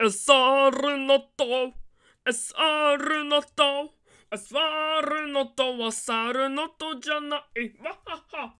SR のと SR のと SR の塔は猿の塔じゃないわはは